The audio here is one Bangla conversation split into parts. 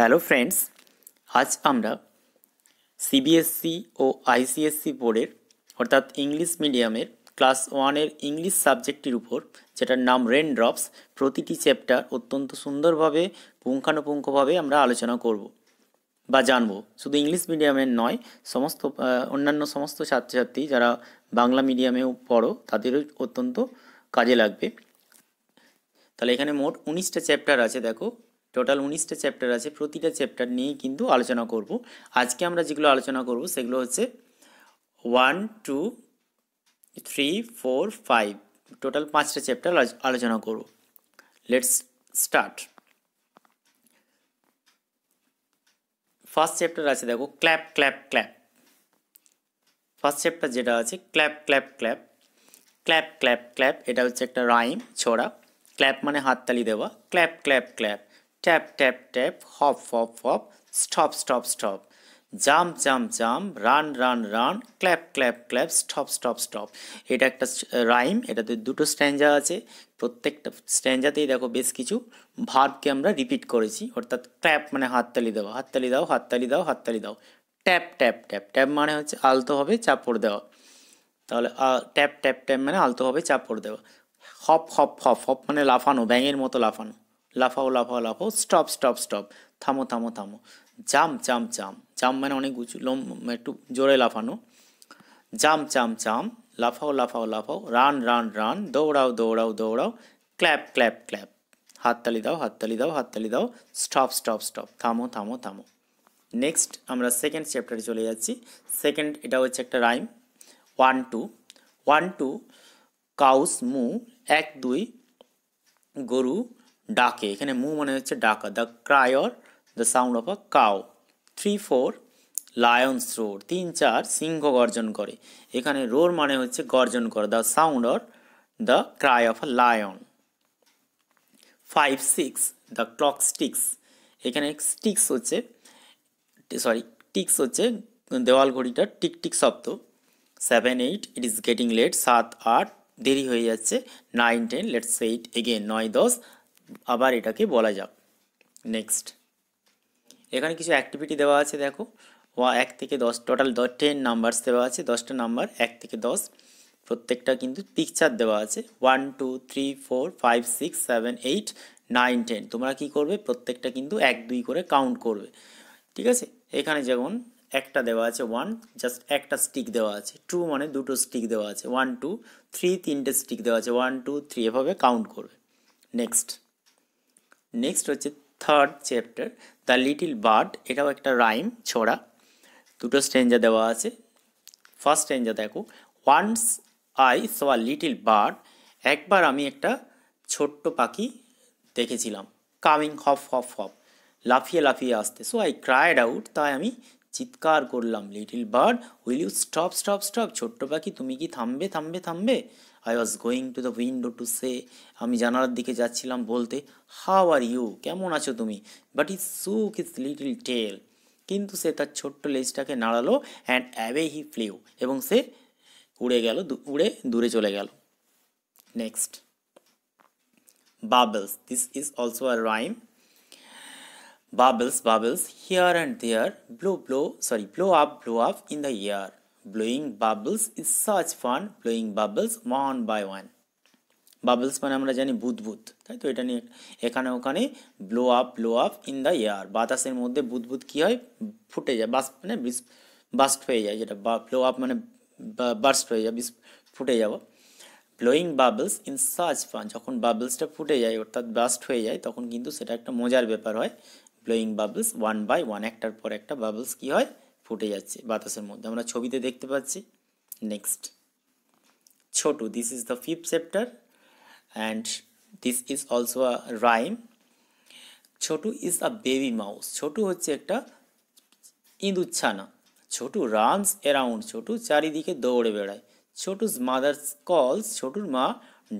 হ্যালো ফ্রেন্ডস আজ আমরা সিবিএসসি e ও আইসিএসসি e বোর্ডের অর্থাৎ ইংলিশ মিডিয়ামের ক্লাস ওয়ানের ইংলিশ সাবজেক্টটির উপর যেটার নাম রেন ড্রপস প্রতিটি চ্যাপ্টার অত্যন্ত সুন্দরভাবে পুঙ্খানুপুঙ্খভাবে আমরা আলোচনা করব বা জানব শুধু ইংলিশ মিডিয়ামের নয় সমস্ত অন্যান্য সমস্ত ছাত্রছাত্রী যারা বাংলা মিডিয়ামেও পড়ো তাদেরও অত্যন্ত কাজে লাগবে তাহলে এখানে মোট উনিশটা চ্যাপ্টার আছে দেখো টোটাল উনিশটা চ্যাপ্টার আছে প্রতিটা চ্যাপ্টার নিয়েই কিন্তু আলোচনা করব আজকে আমরা যেগুলো আলোচনা করব সেগুলো হচ্ছে one two three four five total পাঁচটা চ্যাপ্টার আলোচনা করব লেটস স্টার্ট ফার্স্ট চ্যাপ্টার আছে দেখো clap clap clap first chapter যেটা আছে clap clap clap clap clap clap এটা হচ্ছে একটা রাইম ছড়া ক্ল্যাপ মানে হাততালি দেওয়া clap clap clap tap tap tap hop hop hop stop stop stop jump jump jump run run run clap clap clap stop stop stop এটা একটা রাইম এটাতে দুটো স্ট্যান্ডা আছে প্রত্যেকটা স্ট্যান্ডাতেই দেখো বেশ কিছু ভাবকে আমরা রিপিট করেছি অর্থাৎ ক্ল্যাপ মানে হাততালি দেওয়া হাততালি দাও হাততালি দাও হাততালি দাও ট্যাপ ট্যাপ ট্যাপ ট্যাপ মানে হচ্ছে আলতোভাবে চাপড় দেওয়া তাহলে ট্যাপ ট্যাপ ট্যাপ মানে আলতোভাবে চাপড় দেওয়া হপ হপ হপ হপ মানে লাফানো ব্যাঙের মতো লাফানো লাফাও লাফাও লাফাও স্টপ স্টপ স্টপ থামো থামো থামো জাম চাম চাম জাম মানে অনেক উঁচু লম একটু জোরে লাফানো জাম চাম চাম লাফাও লাফাও লাফাও রান রান রান দৌড়াও দৌড়াও দৌড়াও ক্ল্যাপ ক্ল্যাপ ক্ল্যাপ হাততালি দাও হাততালি দাও হাততালি দাও স্টপ স্টপ স্টপ থামো থামো থামো নেক্সট আমরা সেকেন্ড চ্যাপ্টারে চলে যাচ্ছি সেকেন্ড এটা হচ্ছে একটা rhyme one two one two cows moo এক দুই গরু ডাকে এখানে মু মানে হচ্ছে ডাকা the cry or the sound of a cow three four lions roar তিন চার সিংহ গর্জন করে এখানে রোর মানে হচ্ছে গর্জন করে the sound or the cry of a lion five six the clock sticks এখানে স্টিক্স হচ্ছে সরি টিক্স হচ্ছে দেওয়াল ঘড়িটার টিকটিক শব্দ seven eight it is getting late সাত আট দেরি হয়ে যাচ্ছে nine ten let's eight again নয় দশ আবার এটাকে বলা যাক নেক্সট এখানে কিছু অ্যাক্টিভিটি দেওয়া আছে দেখো ওয়া এক থেকে দশ টোটাল দশ টেন নাম্বারস দেওয়া আছে দশটা নাম্বার এক থেকে দশ প্রত্যেকটা কিন্তু পিকচার দেওয়া আছে one two three four five six seven eight nine ten তোমরা কি করবে প্রত্যেকটা কিন্তু এক দুই করে কাউন্ট করবে ঠিক আছে এখানে যেমন একটা দেওয়া আছে ওয়ান জাস্ট একটা স্টিক দেওয়া আছে টু মানে দুটো স্টিক দেওয়া আছে ওয়ান টু থ্রি তিনটে স্টিক দেওয়া আছে ওয়ান টু থ্রি এভাবে কাউন্ট করবে নেক্সট নেক্সট হচ্ছে third chapter the little bird এটাও একটা রাইম ছড়া দুটো স্ট্রেঞ্জা দেওয়া আছে ফার্স্ট স্ট্রেঞ্জা দেখো once I saw a little bird একবার আমি একটা ছোট্ট পাখি দেখেছিলাম কামিং হফ হফ হফ লাফিয়ে লাফিয়ে আসতে সো আই ক্রায়েড আউট তাই আমি চিৎকার করলাম little bird will you stop stop stop ছোট্ট পাখি তুমি কি থামবে থামবে থামবে I was going to the window to say আমি জানালার দিকে যাচ্ছিলাম বলতে হাউ আর ইউ কেমন আছো তুমি but is shook his little tail কিন্তু সে তার ছোট্ট লেজটাকে নাড়ালো অ্যান্ড অ্যাবে হি ফ্লিউ এবং সে উড়ে গেল উড়ে দূরে চলে গেল next bubbles this is also a rhyme bubbles bubbles here and there blow blow sorry blow up blow up in the air blowing bubbles is such fun blowing bubbles one by one bubbles মানে আমরা জানি বুদবুদ তাই তো এটা নিয়ে এখানে ওখানে blow up blow up in the air বাতাসের মধ্যে বুদবুদ কী হয় ফুটে যায় বাস মানে বাস্ট হয়ে যায় যেটা ব্লো আপ মানে বার্স্ট হয়ে যায় ফুটে যাব blowing bubbles in such fun যখন বাবলসটা ফুটে যায় অর্থাৎ ব্লাস্ট হয়ে যায় তখন কিন্তু সেটা একটা মজার ব্যাপার হয় blowing bubbles one by one একটার পর একটা বাবলস কী হয় ফুটে যাচ্ছে বাতাসের মধ্যে আমরা ছবিতে দেখতে পাচ্ছি next Chhotu this is the fifth chapter and this is also a rhyme Chhotu is a baby mouse Chhotu হচ্ছে একটা ইঁদুর ছানা ছোটু রানস অ্যারাউন্ড ছোটু চারিদিকে দৌড়ে বেড়ায় ছোটুস মাদার্স কলস ছোটুর মা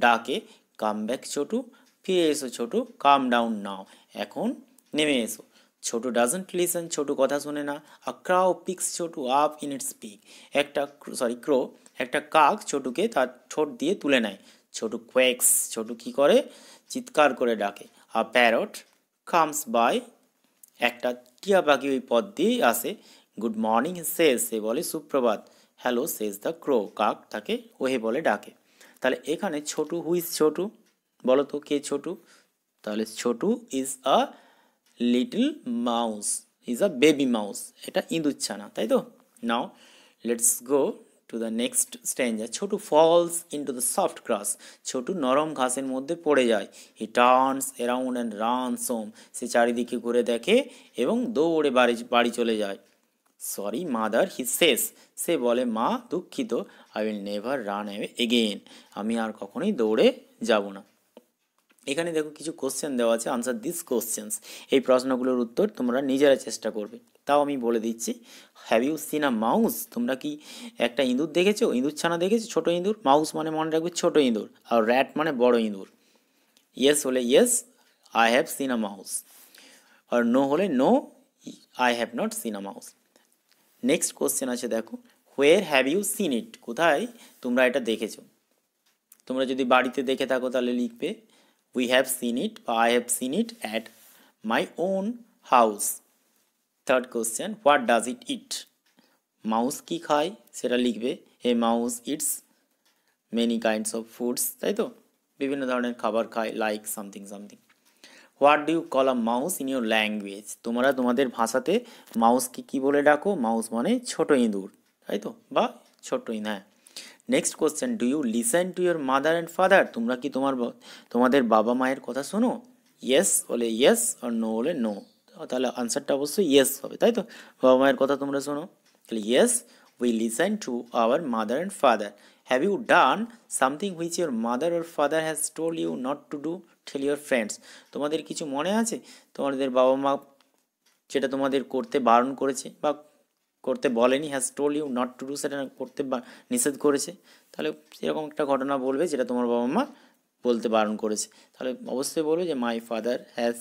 ডাকে কাম ব্যাক ছোটু ফিরে এসো ছোটু কাম ডাউন নাও এখন নেমে এসো ছোটু ডাজেন্ট লিসেন ছোটু কথা শোনে না a crow picks Chhotu up in its beak একটা সরি ক্রো একটা কাক ছোটুকে তার ঠোঁট দিয়ে তুলে নেয় ছোটু কোয়েক্স ছোটু কি করে চিৎকার করে ডাকে আ প্যারট কামস বাই একটা টিয়া পাখি ওই পদ দিয়েই আসে গুড মর্নিং শেষ সে বলে সুপ্রভাত হ্যালো শেষ দ্য ক্রো কাক তাকে ওহে বলে ডাকে তাহলে এখানে ছোটু হুইজ ছোটু বলো তো কে ছোটু তাহলে Chhotu is a little mouse is a baby mouse এটা ইঁদুর ছানা তাই তো now let's go to the next stanza Chhotu falls to the soft grass Chhotu নরম ঘাসের মধ্যে পড়ে যায় he turns around and runs home সে চারিদিকে ঘুরে দেখে এবং দৌড়ে বাড়ি বাড়ি চলে যায় সরি মাদার হি শেষ সে বলে মা দুঃখিত I will never run away again আমি আর কখনোই দৌড়ে যাব না এখানে দেখো কিছু কোশ্চেন দেওয়া আছে আনসার দিস কোশ্চেন্স এই প্রশ্নগুলোর উত্তর তোমরা নিজেরা চেষ্টা করবে তাও আমি বলে দিচ্ছি have you seen a mouse তোমরা কি একটা ইঁদুর দেখেছো ইঁদুর ছানা দেখেছো ছোটো ইঁদুর মাউস মানে মনে রাখবে ছোটো ইঁদুর আর র্যাট মানে বড় ইঁদুর ইয়েস হলে yes I have seen a mouse আর নো হলে no I have not seen a mouse next question আছে দেখো where have you seen it কোথায় তোমরা এটা দেখেছো তোমরা যদি বাড়িতে দেখে থাকো তাহলে লিখবে We have seen it, I have seen it at my own house. Third question, what does it eat? Mouse কি খায় সেটা লিখবে he mouse eats many kinds of foods তাই তো বিভিন্ন ধরনের খাবার খায় like something something what do you call a mouse in your language তোমরা তোমাদের ভাষাতে মাউসকে কি বলে ডাকো মাউস মানে ছোট ইঁদুর তাই তো বা ছোট ইঁদ হ্যাঁ next question do you listen to your mother and father তোমরা কি তোমার তোমাদের বাবা মায়ের কথা শোনো ইয়েস বলে ইয়েস আর নো বলে নো তাহলে আনসারটা অবশ্যই ইয়েস হবে তাই তো বাবা মায়ের কথা তোমরা শোনো তাহলে yes we listen to our mother and father have you done something which your mother or father has told you not to do tell your friends তোমাদের কিছু মনে আছে তোমাদের বাবা মা যেটা তোমাদের করতে বারণ করেছে বা করতে বলেনি has told you not to do সেটা করতে নিষেধ করেছে তাহলে সেরকম একটা ঘটনা বলবে যেটা তোমার বাবা মা বলতে বারণ করেছে তাহলে অবশ্যই বলবে যে my father has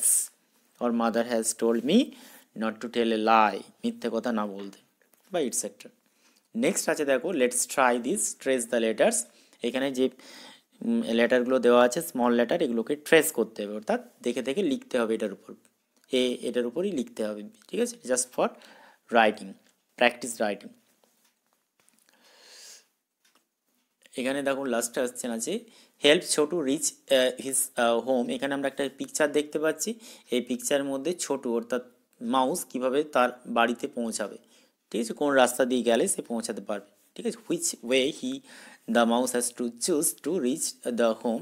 or mother has told me not to tell a lie মিথ্যে কথা না বলতে বা ইটসেট্রা নেক্সট আছে দেখো let's try this trace the letters এখানে যে লেটারগুলো দেওয়া আছে স্মল লেটার এগুলোকে ট্রেস করতে হবে অর্থাৎ দেখে দেখে লিখতে হবে এটার উপর এ এটার উপরই লিখতে হবে ঠিক আছে just for writing practice writing এখানে দেখুন লাস্টে আসছেন আছে help Chhotu reach his home এখানে আমরা একটা পিকচার দেখতে পাচ্ছি এই পিকচার মধ্যে ছোটু অর্থাৎ মাউস কিভাবে তার বাড়িতে পৌঁছাবে ঠিক আছে কোন রাস্তা দিয়ে গেলে সে পৌঁছাতে পারবে ঠিক আছে which way he the mouse has to choose to reach the home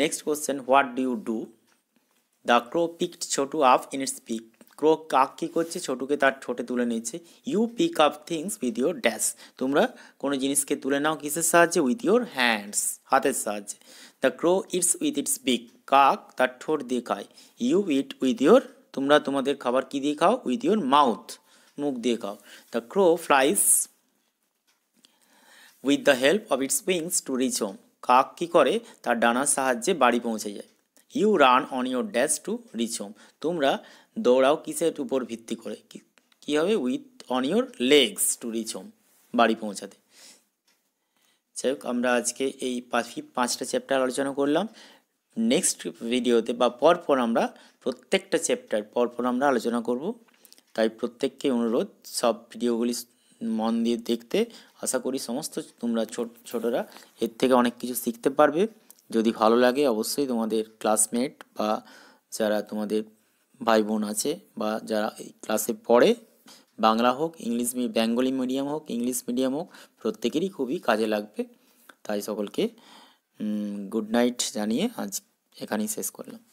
next question what do you do the crow picked Chhotu up in its pick crow কাক কী করছে ছোটুকে তার ঠোঁটে তুলে নিচ্ছে you pick up things with your dash তোমরা কোনো জিনিসকে তুলে নাও কিসের সাহায্যে উইথ ইউর হ্যান্ডস হাতের সাহায্যে the crow its with its big কাক তার ঠোঁট দিয়ে খায় ইউ ইট উইথ ইউর তোমরা তোমাদের খাবার কী দিয়ে খাও উইথ ইউর মাউথ মুখ দিয়ে খাও the crow flies with the help of its wings to reach home কাক কী করে তার ডানার সাহায্যে বাড়ি পৌঁছে যায় you run on your dash to reach home তোমরা দৌড়াও কিসের উপর ভিত্তি করে কী হবে with on your legs to reach home বাড়ি পৌঁছাতে যাই হোক আমরা আজকে এই পাঁচটা চ্যাপ্টার আলোচনা করলাম নেক্সট ভিডিওতে বা পরপর আমরা প্রত্যেকটা চ্যাপ্টার পরপর আমরা আলোচনা করব তাই প্রত্যেককে অনুরোধ সব ভিডিওগুলি মন দিয়ে দেখতে আশা করি সমস্ত তোমরা ছোট ছোটরা এর থেকে অনেক কিছু শিখতে পারবে যদি ভালো লাগে অবশ্যই তোমাদের ক্লাসমেট বা যারা তোমাদের ভাই বোন আছে বা যারা এই ক্লাসে পড়ে বাংলা হোক ইংলিশ বেঙ্গলি মিডিয়াম হোক ইংলিশ মিডিয়াম হোক প্রত্যেকেরই খুবই কাজে লাগবে তাই সকলকে গুড নাইট জানিয়ে আজ এখানেই শেষ করলাম